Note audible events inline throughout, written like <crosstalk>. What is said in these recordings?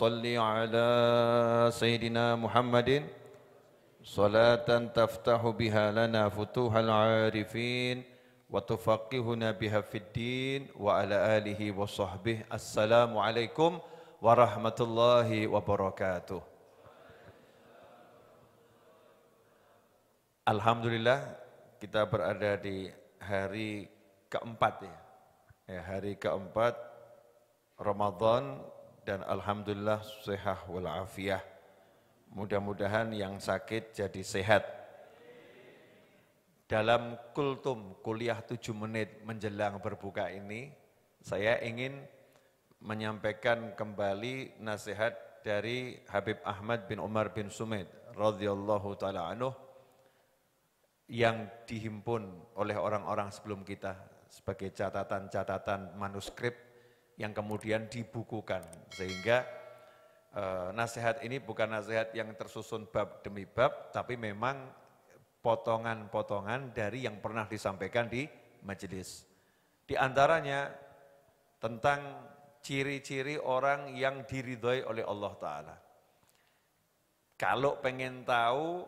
ala على سيدنا محمد صلاة تفتح بها لنا فتوح العارفين tufaqihuna بها في الدين ala alihi وصحبه السلام عليكم ورحمة الله وبركاته Alhamdulillah kita berada di hari keempat ya, ya hari keempat Ramadan dan alhamdulillah sehat walafiat. Mudah-mudahan yang sakit jadi sehat. Dalam kultum kuliah 7 menit menjelang berbuka ini, saya ingin menyampaikan kembali nasihat dari Habib Ahmad bin Umar bin Sumit, radhiyallahu taala anhu yang dihimpun oleh orang-orang sebelum kita sebagai catatan-catatan manuskrip yang kemudian dibukukan. Sehingga eh, nasihat ini bukan nasihat yang tersusun bab demi bab, tapi memang potongan-potongan dari yang pernah disampaikan di majelis. Di antaranya tentang ciri-ciri orang yang diridhoi oleh Allah Ta'ala. Kalau pengen tahu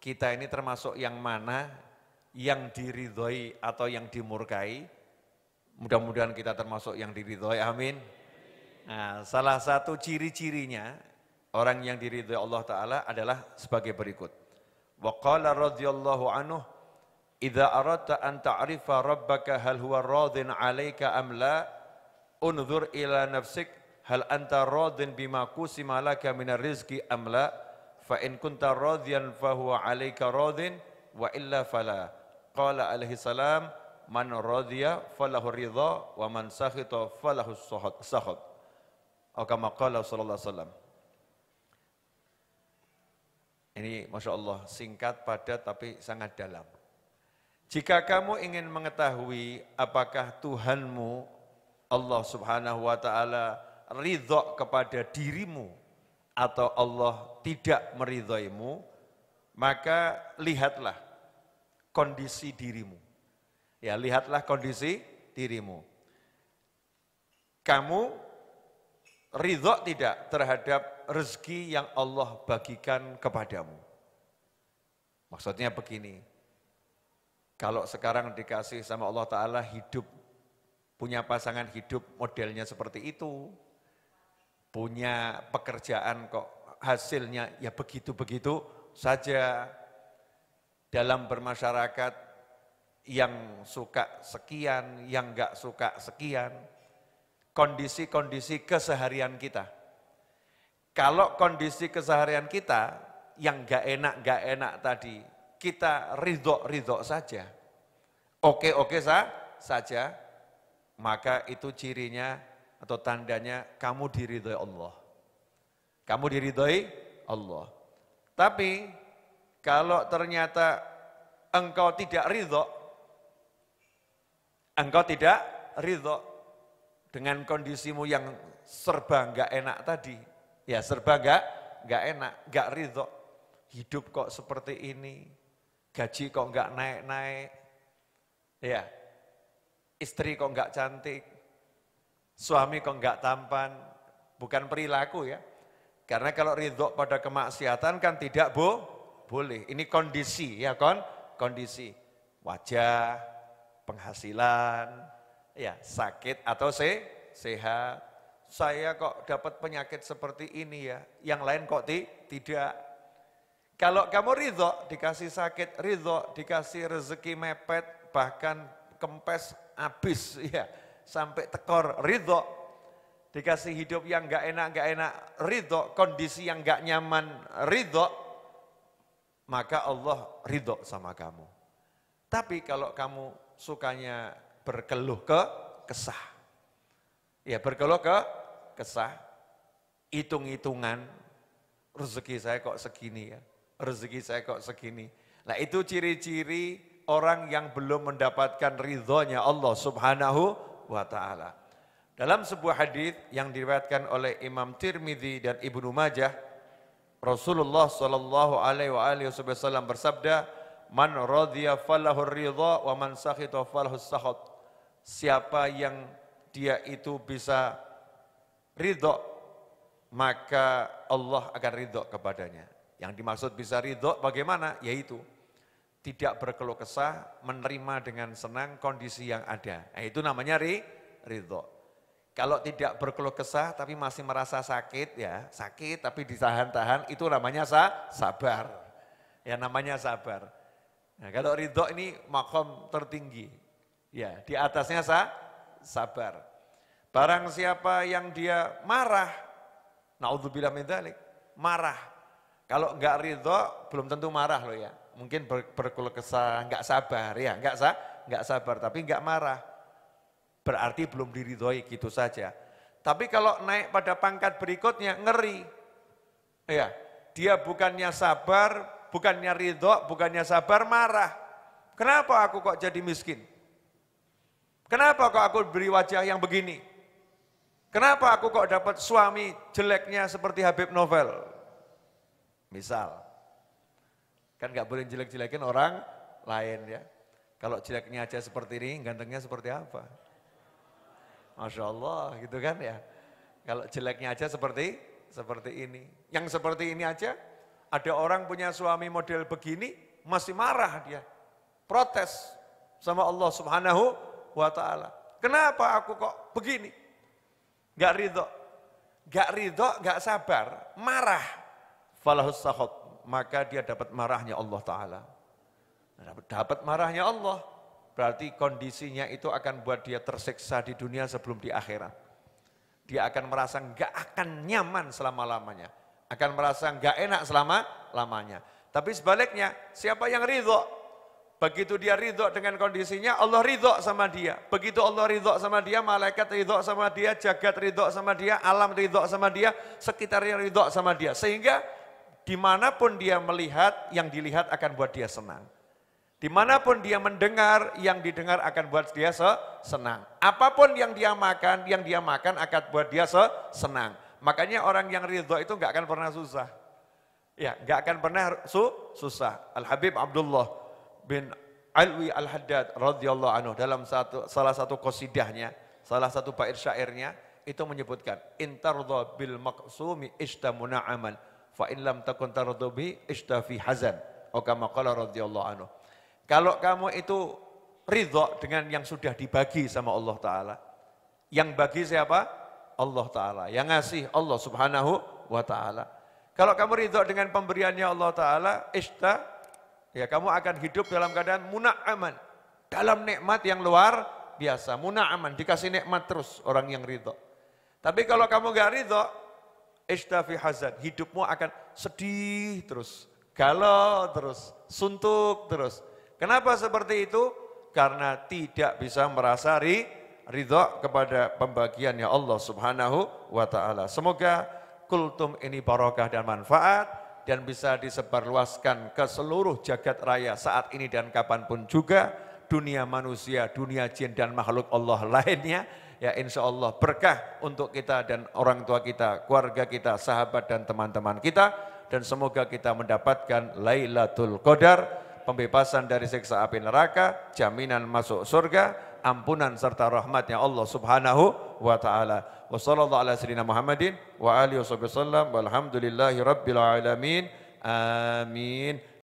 kita ini termasuk yang mana yang diridhoi atau yang dimurkai, Mudah-mudahan kita termasuk yang diridhoi, amin. Nah, salah satu ciri-cirinya orang yang diridhoi Allah Ta'ala adalah sebagai berikut. Wa qala radhiyallahu anhu, "Iza aradta an ta'rifa rabbaka hal huwa radin 'alaika am la, unzur ila nafsik hal anta radin bima kusima laka minar rizki am la, fa in kunta radiyan fa huwa 'alaika radin wa illa fala. Qala alaihi salam, man radhiya falahu ridha wa man sakhita falahu sakhat. Atau kama qala sallallahu alaihi wasallam. Ini Masya Allah singkat, padat tapi sangat dalam. Jika kamu ingin mengetahui apakah Tuhanmu Allah subhanahu wa ta'ala ridho kepada dirimu atau Allah tidak meridhoimu, maka lihatlah kondisi dirimu. Ya, lihatlah kondisi dirimu. Kamu ridho tidak terhadap rezeki yang Allah bagikan kepadamu. Maksudnya begini, kalau sekarang dikasih sama Allah Ta'ala hidup, punya pasangan hidup modelnya seperti itu, punya pekerjaan kok hasilnya ya begitu-begitu saja, dalam bermasyarakat yang suka sekian, yang enggak suka sekian. Kondisi-kondisi keseharian kita. Kalau kondisi keseharian kita yang enggak enak enggak enak tadi, kita ridho-ridho saja. Oke-oke sa saja, maka itu cirinya atau tandanya kamu diridhoi Allah. Kamu diridhoi Allah. Tapi kalau ternyata engkau tidak ridho, engkau tidak ridho dengan kondisimu yang serba enggak enak tadi. Ya serba enggak, enggak enak, enggak ridho. Hidup kok seperti ini, gaji kok enggak naik-naik. Ya, istri kok enggak cantik, suami kok enggak tampan, bukan perilaku ya. Karena kalau ridho pada kemaksiatan kan tidak bu, boleh. Ini kondisi ya kon, kondisi wajah, penghasilan, ya sakit atau se sehat. Saya kok dapat penyakit seperti ini ya, yang lain kok ti tidak. Kalau kamu ridho, dikasih sakit ridho, dikasih rezeki mepet, bahkan kempes habis <laughs> ya, sampai tekor ridho. Dikasih hidup yang gak enak, gak enak ridho, kondisi yang gak nyaman ridho, maka Allah ridho sama kamu. Tapi kalau kamu sukanya berkeluh ke kesah, ya berkeluh ke kesah, hitung-hitungan, rezeki saya kok segini ya, rezeki saya kok segini. Nah itu ciri-ciri orang yang belum mendapatkan ridhonya Allah subhanahu wa ta'ala. Dalam sebuah hadis yang diriwayatkan oleh Imam Tirmidzi dan Ibnu Majah, Rasulullah Shallallahu Alaihi Wasallam bersabda, Man radhiya falahur ridha wa man sakhita falahus sakhat. Siapa yang dia itu bisa ridho, maka Allah akan ridho kepadanya. Yang dimaksud bisa ridho bagaimana? Yaitu tidak berkeluh kesah, menerima dengan senang kondisi yang ada. Nah, itu namanya ri, ridho. Kalau tidak berkeluh kesah tapi masih merasa sakit ya, sakit tapi ditahan-tahan itu namanya sa, sabar. Ya namanya sabar. Nah, kalau ridho ini makom tertinggi. Ya, di atasnya sa, sabar. Barang siapa yang dia marah, naudzubillah min dzalik, marah. Kalau enggak ridho belum tentu marah loh ya. Mungkin ber, berkul kesah, enggak sabar ya, enggak sa, enggak sabar tapi enggak marah. Berarti belum diridhoi gitu saja. Tapi kalau naik pada pangkat berikutnya ngeri. Ya, dia bukannya sabar, bukannya ridho, bukannya sabar, marah. Kenapa aku kok jadi miskin? Kenapa kok aku beri wajah yang begini? Kenapa aku kok dapat suami jeleknya seperti Habib Novel? Misal, kan gak boleh jelek-jelekin orang lain ya. Kalau jeleknya aja seperti ini, gantengnya seperti apa? Masya Allah, gitu kan ya. Kalau jeleknya aja seperti seperti ini. Yang seperti ini aja ada orang punya suami model begini, masih marah dia. Protes sama Allah subhanahu wa ta'ala. Kenapa aku kok begini? Gak ridho. Gak ridho, gak sabar, marah. Falahussahot. Maka dia dapat marahnya Allah ta'ala. Dapat marahnya Allah. Berarti kondisinya itu akan buat dia tersiksa di dunia sebelum di akhirat. Dia akan merasa gak akan nyaman selama-lamanya akan merasa nggak enak selama lamanya. Tapi sebaliknya, siapa yang ridho, begitu dia ridho dengan kondisinya, Allah ridho sama dia. Begitu Allah ridho sama dia, malaikat ridho sama dia, jagat ridho sama dia, alam ridho sama dia, sekitarnya ridho sama dia. Sehingga dimanapun dia melihat, yang dilihat akan buat dia senang. Dimanapun dia mendengar, yang didengar akan buat dia senang. Apapun yang dia makan, yang dia makan akan buat dia senang. Makanya orang yang ridho itu nggak akan pernah susah. Ya, nggak akan pernah su susah. Al Habib Abdullah bin Alwi Al Haddad radhiyallahu anhu dalam satu salah satu kosidahnya, salah satu bait syairnya itu menyebutkan intardo bil maksumi istamuna aman fa in lam takun tardo bi istafi hazan. Oka oh, makalah radhiyallahu anhu. Kalau kamu itu ridho dengan yang sudah dibagi sama Allah taala. Yang bagi siapa? Allah Ta'ala. Yang ngasih Allah Subhanahu wa Ta'ala. Kalau kamu ridho dengan pemberiannya Allah Ta'ala, ista, ya kamu akan hidup dalam keadaan munak aman, Dalam nikmat yang luar biasa. munak aman dikasih nikmat terus orang yang ridho. Tapi kalau kamu gak ridho, ista fi hazan. Hidupmu akan sedih terus, galau terus, suntuk terus. Kenapa seperti itu? Karena tidak bisa merasa ridho ridha kepada pembagiannya Allah Subhanahu wa taala. Semoga kultum ini barokah dan manfaat dan bisa disebarluaskan ke seluruh jagat raya saat ini dan kapanpun juga dunia manusia, dunia jin dan makhluk Allah lainnya ya insya Allah berkah untuk kita dan orang tua kita, keluarga kita, sahabat dan teman-teman kita dan semoga kita mendapatkan Lailatul Qadar pembebasan dari siksa api neraka, jaminan masuk surga, ampunan serta rahmatnya Allah Subhanahu wa taala. Wa sallallahu ala sayyidina Muhammadin wa alihi wasallam walhamdulillahi rabbil alamin. Amin.